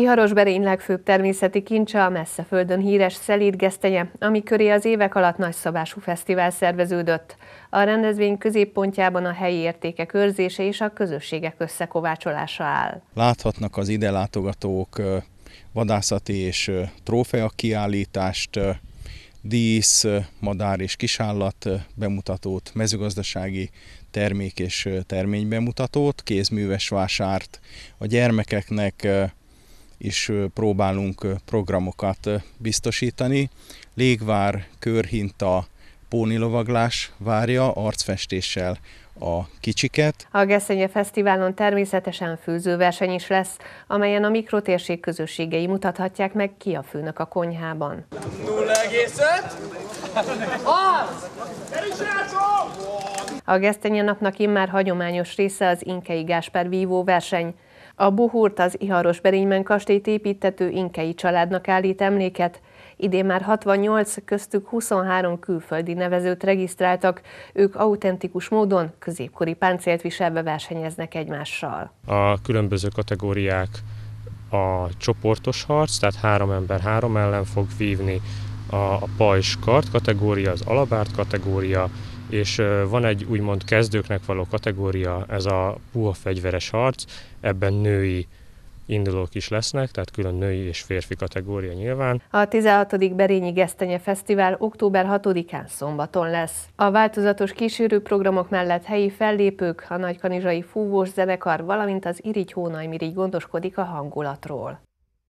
Iharos Berény legfőbb természeti kincse a messzeföldön híres szelíd gesztenye, ami köré az évek alatt nagyszabású fesztivál szerveződött. A rendezvény középpontjában a helyi értékek őrzése és a közösségek összekovácsolása áll. Láthatnak az ide látogatók vadászati és trófea kiállítást, dísz, madár és kisállat bemutatót, mezőgazdasági termék és termény bemutatót, kézműves vásárt, a gyermekeknek is próbálunk programokat biztosítani. Légvár, körhinta, pónilovaglás várja arcfestéssel a kicsiket. A Geszenye Fesztiválon természetesen főzőverseny is lesz, amelyen a mikrotérség közösségei mutathatják meg ki a főnök a konyhában. 0,5! Az! A Gesztenye napnak immár hagyományos része az Inkei Gásper vívó verseny, a buhurt az Iharos Berényben kastélyt építető inkei családnak állít emléket. Idén már 68, köztük 23 külföldi nevezőt regisztráltak. Ők autentikus módon középkori páncélt viselve versenyeznek egymással. A különböző kategóriák a csoportos harc, tehát három ember három ellen fog vívni a, a pajskart kategória, az alabárt kategória, és van egy úgymond kezdőknek való kategória, ez a puha fegyveres harc, ebben női indulók is lesznek, tehát külön női és férfi kategória nyilván. A 16. Berényi Gesztenye Fesztivál október 6-án szombaton lesz. A változatos kísérő programok mellett helyi fellépők, a nagykanizsai fúvós zenekar, valamint az Irigy Hónajmirigy gondoskodik a hangulatról.